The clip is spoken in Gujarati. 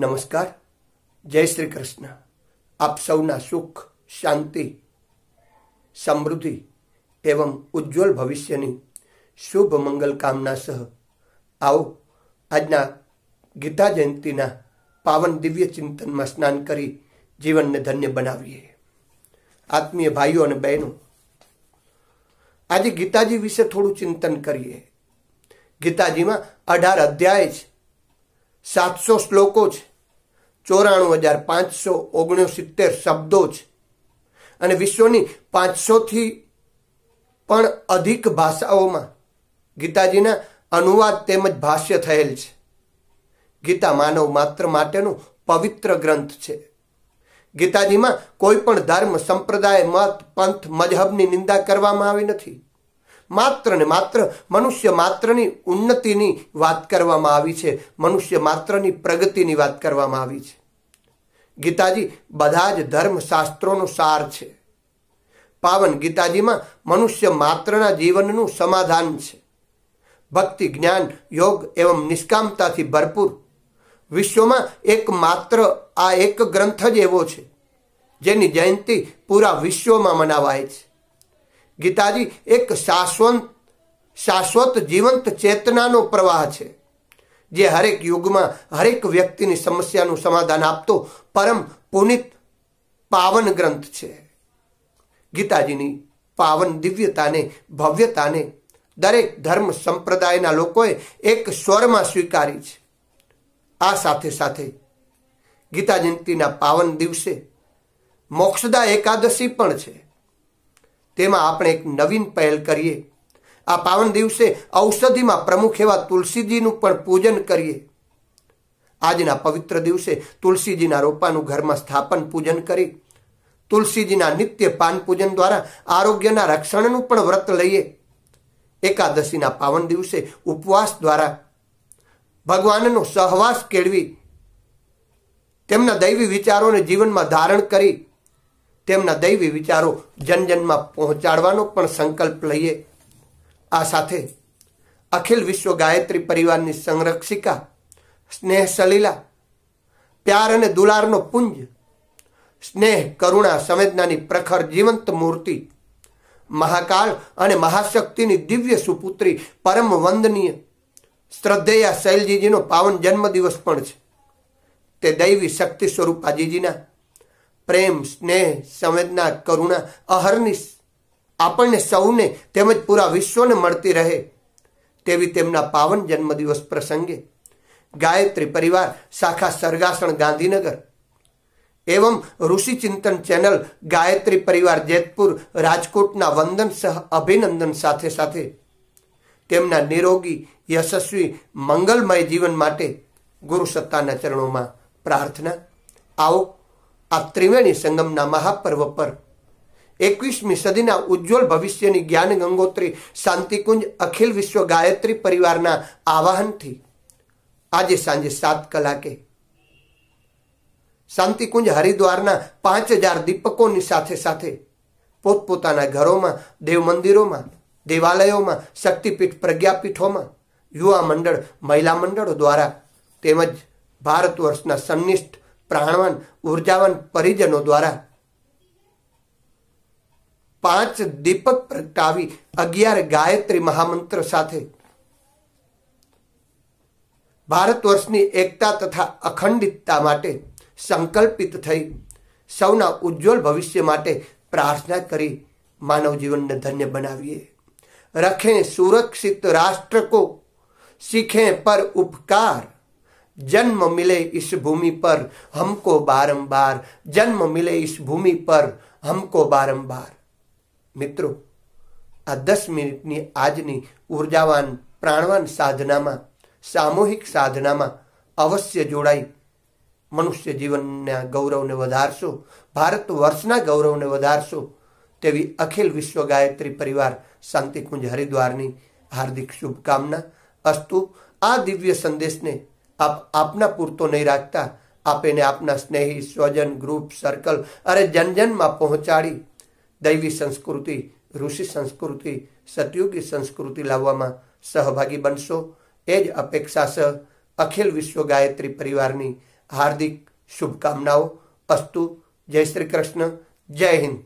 નમસ્કાર જય શ્રી કૃષ્ણ આપ સૌના સુખ શાંતિ સમૃદ્ધિ એવં ઉજ્જવલ ભવિષ્યની શુભ મંગલ કામના સહ આવો આજના ગીતા જયંતિના પાવન દિવ્ય ચિંતનમાં સ્નાન કરી જીવનને ધન્ય બનાવીએ આત્મીય ભાઈઓ અને બહેનો આજે ગીતાજી વિશે થોડું ચિંતન કરીએ ગીતાજીમાં અઢાર અધ્યાય છે સાતસો શ્લોકો છે ચોરાણું હજાર પાંચસો ઓગણસિત્તેર શબ્દો છે અને વિશ્વની પાંચસોથી પણ અધિક ભાષાઓમાં ગીતાજીના અનુવાદ તેમજ ભાષ્ય થયેલ છે ગીતા માનવ માત્ર માટેનું પવિત્ર ગ્રંથ છે ગીતાજીમાં કોઈ પણ ધર્મ સંપ્રદાય મત પંથ મજહબની નિંદા કરવામાં આવી નથી માત્ર ને માત્ર મનુષ્ય માત્રની ઉન્નતિની વાત કરવામાં આવી છે મનુષ્ય માત્રની પ્રગતિની વાત કરવામાં આવી છે ગીતાજી બધા જ ધર્મશાસ્ત્રોનો સાર છે પાવન ગીતાજીમાં મનુષ્ય માત્રના જીવનનું સમાધાન છે ભક્તિ જ્ઞાન યોગ એવં નિષ્કામતાથી ભરપૂર વિશ્વમાં એક માત્ર આ એક ગ્રંથ જ એવો છે જેની જયંતિ પૂરા વિશ્વમાં મનાવાય છે ગીતાજી એક શાશ્વત શાશ્વત જીવંત ચેતનાનો પ્રવાહ છે જે હરેક યુગમાં હરેક વ્યક્તિની સમસ્યાનું સમાધાન આપતો પરમ પુનિત પાવન ગ્રંથ છે ગીતાજીની પાવન દિવ્યતાને ભવ્યતાને દરેક ધર્મ સંપ્રદાયના લોકોએ એક સ્વરમાં સ્વીકારી છે આ સાથે સાથે ગીતા જયંતિના પાવન દિવસે મોક્ષદા એકાદશી પણ છે તેમાં આપણે એક નવીન પહેલ કરીએ આ પાવન દિવસે ઔષધિમાં પ્રમુખ એવા તુલસીજીનું પણ પૂજન કરીએ આજના પવિત્ર દિવસે તુલસીજીના રોપાનું ઘરમાં સ્થાપન પૂજન કરી તુલસીજીના નિત્ય પાન પૂજન દ્વારા આરોગ્યના રક્ષણનું પણ વ્રત લઈએ એકાદશીના પાવન દિવસે ઉપવાસ દ્વારા ભગવાનનો સહવાસ કેળવી તેમના દૈવી વિચારોને જીવનમાં ધારણ કરી તેમના દૈવી વિચારો જનજનમાં પહોંચાડવાનો પણ સંકલ્પ લઈએ આ સાથે અખિલ વિશ્વ ગાયત્રી પરિવારની સંરક્ષિકા સ્નેહ સલીલા પ્યાર અને દુલારનો પુંજ સ્નેહ કરુણા સંવેદનાની પ્રખર જીવંત મૂર્તિ મહાકાળ અને મહાશક્તિની દિવ્ય સુપુત્રી પરમ વંદનીય શ્રદ્ધેયા શૈલજીજીનો પાવન જન્મદિવસ પણ છે તે દૈવી શક્તિ સ્વરૂપાજીજીના પ્રેમ સ્નેહ સંવેદના કરુણા અહર્નિશ આપણને સૌને તેમજ પૂરા વિશ્વને મળતી રહે તેવી તેમના પાવન જન્મદિવસ પ્રસંગે ગાયત્રી પરિવાર શાખા સરગાસણ ગાંધીનગર એવમ ઋષિ ચિંતન ચેનલ ગાયત્રી પરિવાર જેતપુર રાજકોટના વંદન સહ અભિનંદન સાથે સાથે તેમના નિરોગી યશસ્વી મંગલમય જીવન માટે ગુરુ સત્તાના ચરણોમાં પ્રાર્થના આવો આ ત્રિવેણી સંગમના મહાપર્વ પર એકવીસમી સદીના ઉજ્જવલ ભવિષ્યની જ્ઞાન ગંગોત્રી શાંતિકુંજ અખિલ વિશ્વ ગાયત્રી પરિવારના આવાહનથી આજે સાંજે સાત કલાકે શાંતિકુંજ હરિદ્વારના પાંચ હજાર દીપકોની સાથે સાથે પોતપોતાના ઘરોમાં દેવ મંદિરોમાં દેવાલયોમાં શક્તિપીઠ પ્રજ્ઞાપીઠોમાં યુવા મંડળ મહિલા મંડળો દ્વારા તેમજ ભારત વર્ષના સંનિષ્ઠ પ્રાણવાન ઉર્જાવાન પરિજનો દ્વારા પાંચ દીપક પ્રગટાવી અગિયાર ગાયત્રી મહામંત્ર સાથે ભારત વર્ષની એકતા તથા અખંડિતતા માટે સંકલ્પિત થઈ સૌના ઉજ્જવલ ભવિષ્ય માટે પ્રાર્થના કરી માનવ જીવનને ધન્ય બનાવીએ રખે સુરક્ષિત રાષ્ટ્ર કો सीखें પર ઉપકાર जन्म मिले इस भूमि पर हमको बारंबार जन्म मिले इस भूमि पर हमको बारंबार मित्रों आ दस मिनिटनी आजनी ऊर्जावान प्राणवान साधनामा सामूहिक साधनामा अवश्य जोड़ाई मनुष्य जीवन गौरव ने वारशो भारत वर्षना गौरव ने वारशो तेवी अखिल विश्व गायत्री परिवार शांति कुंज हरिद्वार हार्दिक शुभकामना अस्तु आ दिव्य संदेश ने આપ આપના પૂરતો નહીં રાખતા આપ એને આપના સ્નેહી સ્વજન ગ્રુપ સર્કલ અરે જનજનમાં પહોંચાડી દૈવી સંસ્કૃતિ ઋષિ સંસ્કૃતિ સતયુગી સંસ્કૃતિ લાવવામાં સહભાગી બનશો એ જ અપેક્ષા સહ અખિલ વિશ્વ ગાયત્રી પરિવારની હાર્દિક શુભકામનાઓ અસ્તુ જય શ્રી કૃષ્ણ જય હિન્દ